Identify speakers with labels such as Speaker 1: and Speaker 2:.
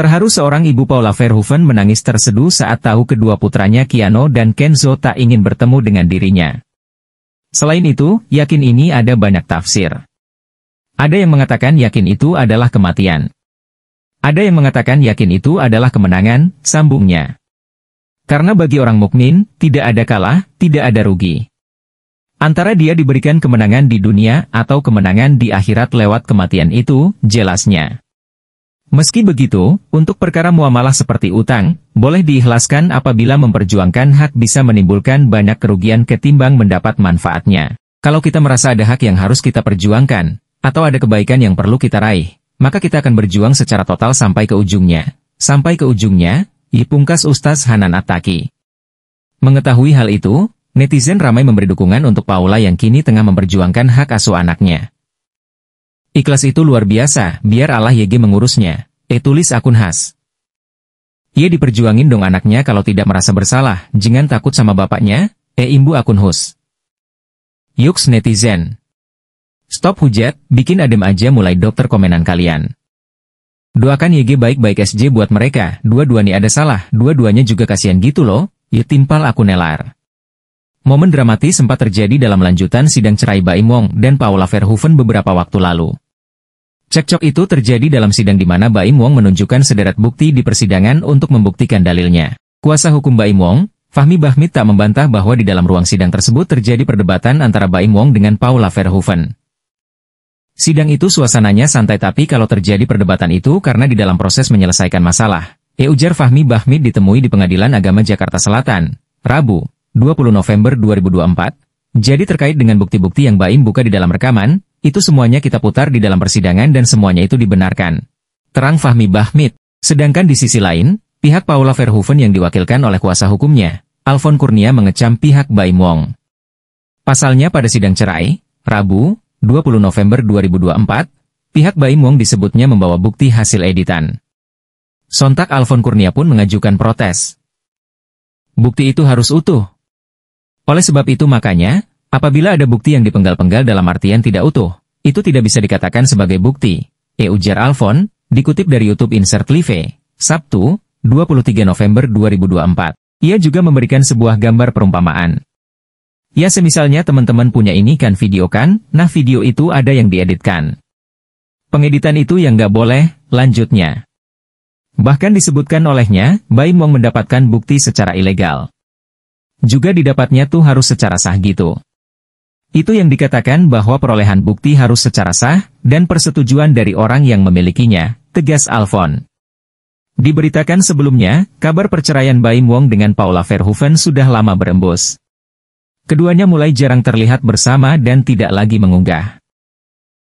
Speaker 1: Terharu seorang ibu Paula Verhoeven menangis tersedu saat tahu kedua putranya Kiano dan Kenzo tak ingin bertemu dengan dirinya. Selain itu, yakin ini ada banyak tafsir. Ada yang mengatakan yakin itu adalah kematian. Ada yang mengatakan yakin itu adalah kemenangan, sambungnya. Karena bagi orang mukmin, tidak ada kalah, tidak ada rugi. Antara dia diberikan kemenangan di dunia atau kemenangan di akhirat lewat kematian itu, jelasnya. Meski begitu, untuk perkara muamalah seperti utang, boleh diikhlaskan apabila memperjuangkan hak bisa menimbulkan banyak kerugian ketimbang mendapat manfaatnya. Kalau kita merasa ada hak yang harus kita perjuangkan, atau ada kebaikan yang perlu kita raih, maka kita akan berjuang secara total sampai ke ujungnya. Sampai ke ujungnya, dipungkas Ustaz Hanan Ataki. Mengetahui hal itu, netizen ramai memberi dukungan untuk Paula yang kini tengah memperjuangkan hak asuh anaknya. Ikhlas itu luar biasa, biar Allah YG mengurusnya. Eh tulis akun khas. Ia diperjuangin dong anaknya kalau tidak merasa bersalah, jangan takut sama bapaknya, eh imbu akun host. Yuks netizen. Stop hujat, bikin adem aja mulai dokter komenan kalian. Doakan YG baik-baik SJ buat mereka, dua-duanya ada salah, dua-duanya juga kasihan gitu loh, ya timpal aku nelar. Momen dramatis sempat terjadi dalam lanjutan sidang cerai Baimong dan Paula Verhoeven beberapa waktu lalu. Cekcok itu terjadi dalam sidang di mana Baim Wong menunjukkan sederet bukti di persidangan untuk membuktikan dalilnya. Kuasa hukum Baim Wong, Fahmi Bahmid tak membantah bahwa di dalam ruang sidang tersebut terjadi perdebatan antara Baim Wong dengan Paula Verhoeven. Sidang itu suasananya santai tapi kalau terjadi perdebatan itu karena di dalam proses menyelesaikan masalah. E. Ujar Fahmi Bahmid ditemui di Pengadilan Agama Jakarta Selatan, Rabu, 20 November 2024. Jadi terkait dengan bukti-bukti yang Baim buka di dalam rekaman, itu semuanya kita putar di dalam persidangan dan semuanya itu dibenarkan. Terang Fahmi Bahmid. Sedangkan di sisi lain, pihak Paula Verhoeven yang diwakilkan oleh kuasa hukumnya, Alfon Kurnia mengecam pihak Baim Wong. Pasalnya pada sidang cerai, Rabu, 20 November 2024, pihak Baim Wong disebutnya membawa bukti hasil editan. Sontak Alfon Kurnia pun mengajukan protes. Bukti itu harus utuh. Oleh sebab itu makanya, Apabila ada bukti yang dipenggal-penggal dalam artian tidak utuh, itu tidak bisa dikatakan sebagai bukti. E. Ujar Alfon, dikutip dari YouTube Insert Live, Sabtu, 23 November 2024. Ia juga memberikan sebuah gambar perumpamaan. Ya semisalnya teman-teman punya ini kan video kan, nah video itu ada yang dieditkan. Pengeditan itu yang nggak boleh, lanjutnya. Bahkan disebutkan olehnya, Baim Mong mendapatkan bukti secara ilegal. Juga didapatnya tuh harus secara sah gitu. Itu yang dikatakan bahwa perolehan bukti harus secara sah, dan persetujuan dari orang yang memilikinya, tegas Alfon. Diberitakan sebelumnya, kabar perceraian Baim Wong dengan Paula Verhoeven sudah lama berembus. Keduanya mulai jarang terlihat bersama dan tidak lagi mengunggah.